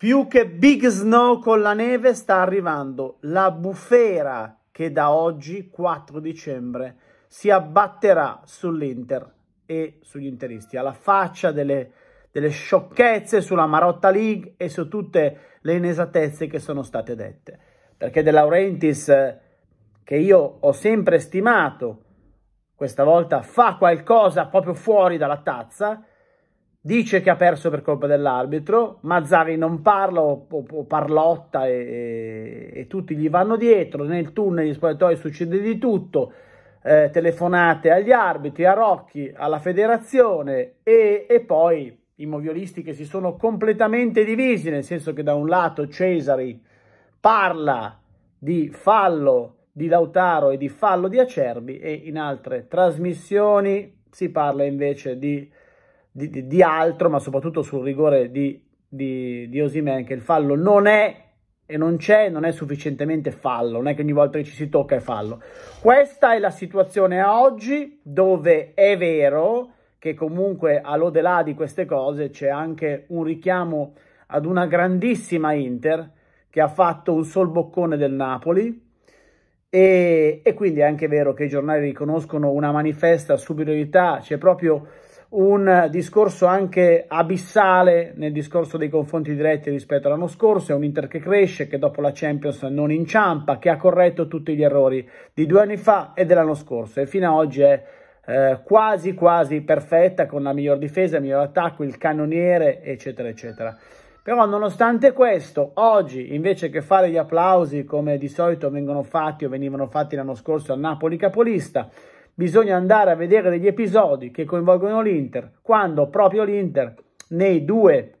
Più che Big Snow con la neve sta arrivando la bufera che da oggi, 4 dicembre, si abbatterà sull'Inter e sugli interisti. Alla faccia delle, delle sciocchezze sulla Marotta League e su tutte le inesattezze che sono state dette. Perché De Laurentiis, che io ho sempre stimato, questa volta fa qualcosa proprio fuori dalla tazza, dice che ha perso per colpa dell'arbitro, Mazzari non parla o, o parlotta e, e, e, tutti gli vanno dietro, nel tunnel gli spogliatoi succede di tutto, eh, telefonate agli arbitri, a Rocchi, alla federazione e, e, poi i moviolisti che si sono completamente divisi, nel senso che da un lato Cesari parla di fallo di Lautaro e di fallo di Acerbi e in altre trasmissioni si parla invece di di, di, di altro, ma soprattutto sul rigore di, di, di Osimen, che il fallo non è e non c'è, non è sufficientemente fallo, non è che ogni volta che ci si tocca è fallo. Questa è la situazione a oggi, dove è vero che comunque all'odelà di queste cose c'è anche un richiamo ad una grandissima Inter che ha fatto un sol boccone del Napoli e, e quindi è anche vero che i giornali riconoscono una manifesta superiorità, c'è proprio un discorso anche abissale nel discorso dei confronti diretti rispetto all'anno scorso, è un Inter che cresce, che dopo la Champions non inciampa, che ha corretto tutti gli errori di due anni fa e dell'anno scorso e fino ad oggi è eh, quasi quasi perfetta con la miglior difesa, il miglior attacco, il cannoniere eccetera eccetera. Però nonostante questo, oggi invece che fare gli applausi come di solito vengono fatti o venivano fatti l'anno scorso al Napoli capolista, bisogna andare a vedere degli episodi che coinvolgono l'Inter, quando proprio l'Inter nei due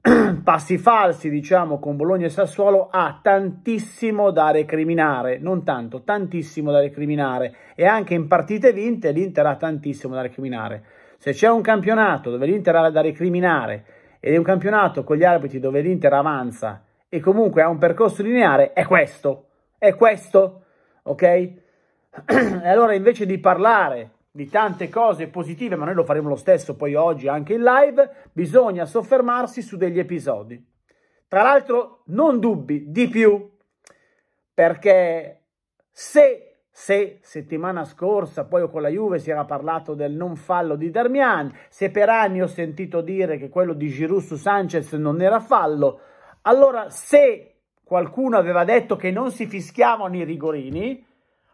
passi falsi, diciamo, con Bologna e Sassuolo, ha tantissimo da recriminare, non tanto, tantissimo da recriminare e anche in partite vinte l'Inter ha tantissimo da recriminare. Se c'è un campionato dove l'Inter ha da recriminare ed è un campionato con gli arbitri dove l'Inter avanza e comunque ha un percorso lineare, è questo, è questo, ok? e allora invece di parlare di tante cose positive, ma noi lo faremo lo stesso poi oggi anche in live, bisogna soffermarsi su degli episodi. Tra l'altro non dubbi di più, perché se, se settimana scorsa poi con la Juve si era parlato del non fallo di Darmian, se per anni ho sentito dire che quello di Giroud su Sanchez non era fallo, allora se qualcuno aveva detto che non si fischiavano i rigorini,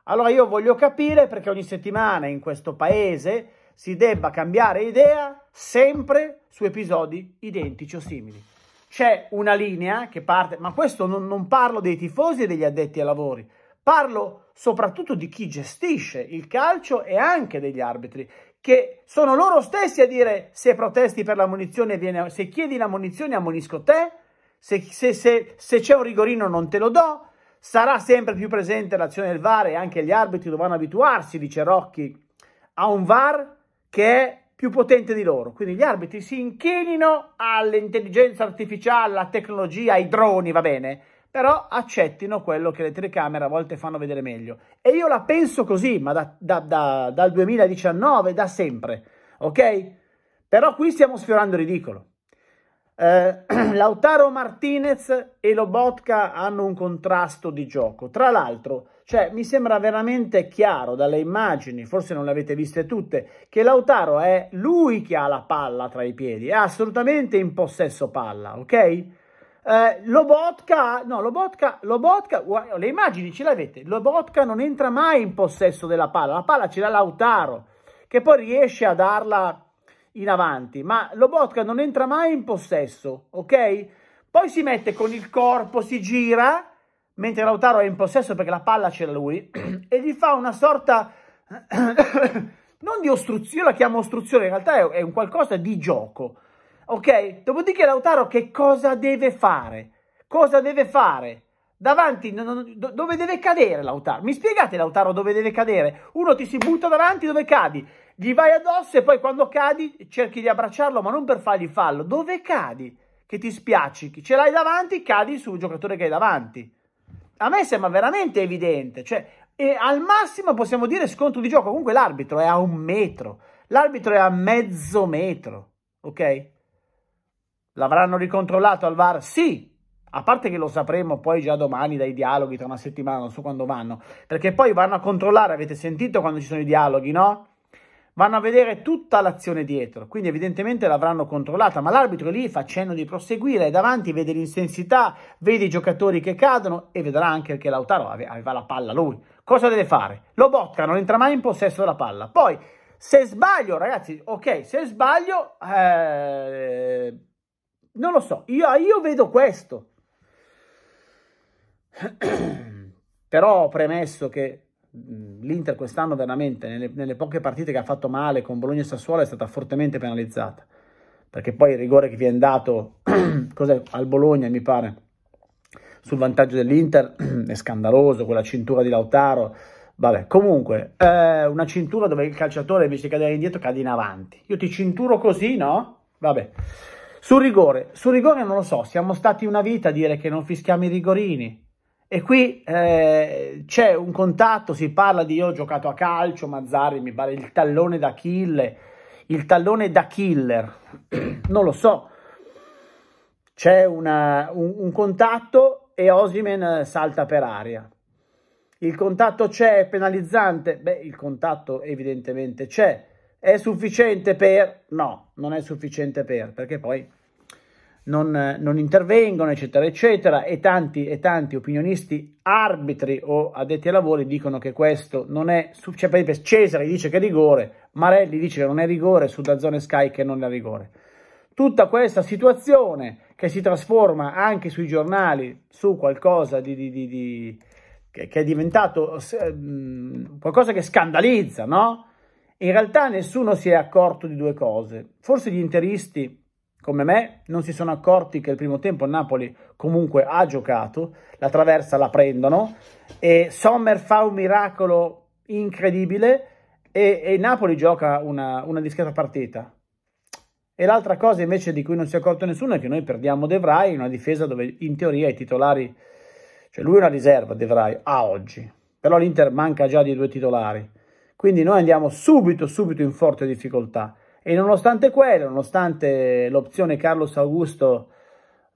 allora io voglio capire perché ogni settimana in questo paese si debba cambiare idea sempre su episodi identici o simili. C'è una linea che parte, ma questo non, non parlo dei tifosi e degli addetti ai lavori, parlo soprattutto di chi gestisce il calcio e anche degli arbitri, che sono loro stessi a dire se protesti per la munizione, viene, se chiedi la munizione ammonisco te, se, se, se, se c'è un rigorino non te lo do, Sarà sempre più presente l'azione del VAR e anche gli arbitri dovranno abituarsi, dice Rocchi, a un VAR che è più potente di loro. Quindi gli arbitri si inchinino all'intelligenza artificiale, alla tecnologia, ai droni, va bene? Però accettino quello che le telecamere a volte fanno vedere meglio. E io la penso così, ma da, da, da, dal 2019, da sempre, ok? Però qui stiamo sfiorando il ridicolo. Eh, Lautaro Martinez e Lobotka hanno un contrasto di gioco. Tra l'altro, cioè, mi sembra veramente chiaro dalle immagini, forse non le avete viste tutte, che Lautaro è lui che ha la palla tra i piedi, è assolutamente in possesso palla, ok? Eh, Lobotka, no, Lobotka, Lobotka, le immagini ce le avete, Lobotka non entra mai in possesso della palla, la palla ce l'ha Lautaro, che poi riesce a darla in avanti, ma Lobotka non entra mai in possesso, ok? Poi si mette con il corpo, si gira, mentre Lautaro è in possesso perché la palla c'è lui, e gli fa una sorta, non di ostruzione, io la chiamo ostruzione, in realtà è, un qualcosa di gioco, ok? Dopodiché Lautaro che cosa deve fare? Cosa deve fare? Davanti, dove deve cadere Lautaro? Mi spiegate Lautaro dove deve cadere? Uno ti si butta davanti, dove cadi? gli vai addosso e poi quando cadi cerchi di abbracciarlo, ma non per fargli fallo. Dove cadi? Che ti spiacci? Chi ce l'hai davanti, cadi sul giocatore che hai davanti. A me sembra veramente evidente, cioè, al massimo possiamo dire scontro di gioco, comunque l'arbitro è a un metro, l'arbitro è a mezzo metro, ok? L'avranno ricontrollato al VAR? Sì, a parte che lo sapremo poi già domani dai dialoghi, tra una settimana, non so quando vanno, perché poi vanno a controllare, avete sentito quando ci sono i dialoghi, no? vanno a vedere tutta l'azione dietro, quindi evidentemente l'avranno controllata, ma l'arbitro lì fa cenno di proseguire, è davanti, vede l'intensità, vede i giocatori che cadono e vedrà anche che Lautaro aveva la palla lui. Cosa deve fare? Lo bocca, non entra mai in possesso della palla. Poi, se sbaglio, ragazzi, ok, se sbaglio, eh, non lo so, io, io vedo questo. Però premesso che l'Inter quest'anno veramente nelle, nelle, poche partite che ha fatto male con Bologna e Sassuolo è stata fortemente penalizzata perché poi il rigore che viene dato al Bologna mi pare sul vantaggio dell'Inter è scandaloso quella cintura di Lautaro vabbè comunque eh, una cintura dove il calciatore invece di cadere indietro cade in avanti io ti cinturo così no? vabbè sul rigore sul rigore non lo so siamo stati una vita a dire che non fischiamo i rigorini e qui eh, c'è un contatto, si parla di io ho giocato a calcio, Mazzari mi pare il tallone da killer, il tallone da killer, non lo so. C'è un, un, contatto e Osimen eh, salta per aria. Il contatto c'è, è penalizzante? Beh, il contatto evidentemente c'è. È sufficiente per? No, non è sufficiente per, perché poi non, eh, non intervengono, eccetera, eccetera, e tanti e tanti opinionisti arbitri o addetti ai lavori dicono che questo non è, cioè per esempio Cesare dice che è rigore, Marelli dice che non è rigore, su Dazzone Sky che non è rigore. Tutta questa situazione che si trasforma anche sui giornali su qualcosa di, di, di, di che è diventato qualcosa che scandalizza, no? In realtà nessuno si è accorto di due cose. Forse gli interisti come me, non si sono accorti che il primo tempo il Napoli comunque ha giocato, la traversa la prendono e Sommer fa un miracolo incredibile e, e Napoli gioca una, una discreta partita. E l'altra cosa invece di cui non si è accorto nessuno è che noi perdiamo De Vrij in una difesa dove in teoria i titolari, cioè lui è una riserva De Vrij a oggi, però l'Inter manca già di due titolari. Quindi noi andiamo subito, subito in forte difficoltà. E nonostante quello, nonostante l'opzione Carlos Augusto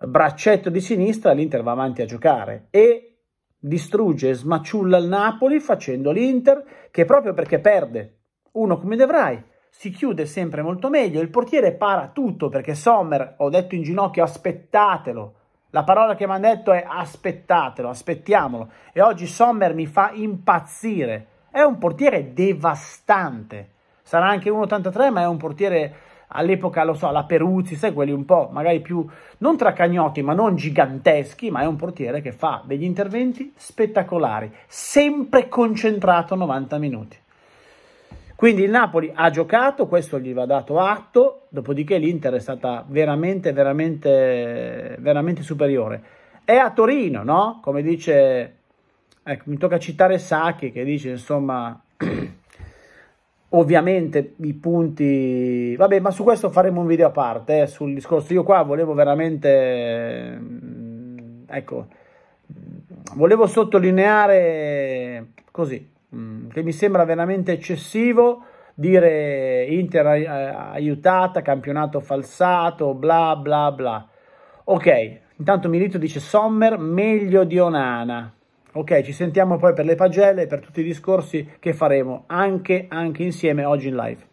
braccetto di sinistra, l'Inter va avanti a giocare e distrugge, smaciulla il Napoli facendo l'Inter che proprio perché perde uno come Devrai si chiude sempre molto meglio, il portiere para tutto perché Sommer, ho detto in ginocchio, aspettatelo, la parola che mi hanno detto è aspettatelo, aspettiamolo e oggi Sommer mi fa impazzire, è un portiere devastante sarà anche 1,83 ma è un portiere all'epoca, lo so, la Peruzzi, sai quelli un po' magari più, non tracagnotti ma non giganteschi, ma è un portiere che fa degli interventi spettacolari, sempre concentrato 90 minuti. Quindi il Napoli ha giocato, questo gli va dato atto, dopodiché l'Inter è stata veramente, veramente, veramente superiore. È a Torino, no? Come dice, ecco, mi tocca citare Sacchi che dice, insomma, Ovviamente i punti, vabbè, ma su questo faremo un video a parte, eh, sul discorso. Io qua volevo veramente, mm, ecco, mm, volevo sottolineare così, mm, che mi sembra veramente eccessivo dire Inter eh, aiutata, campionato falsato, bla bla bla. Ok, intanto Milito dice Sommer meglio di Onana. Ok, ci sentiamo poi per le pagelle e per tutti i discorsi che faremo anche, anche insieme oggi in live.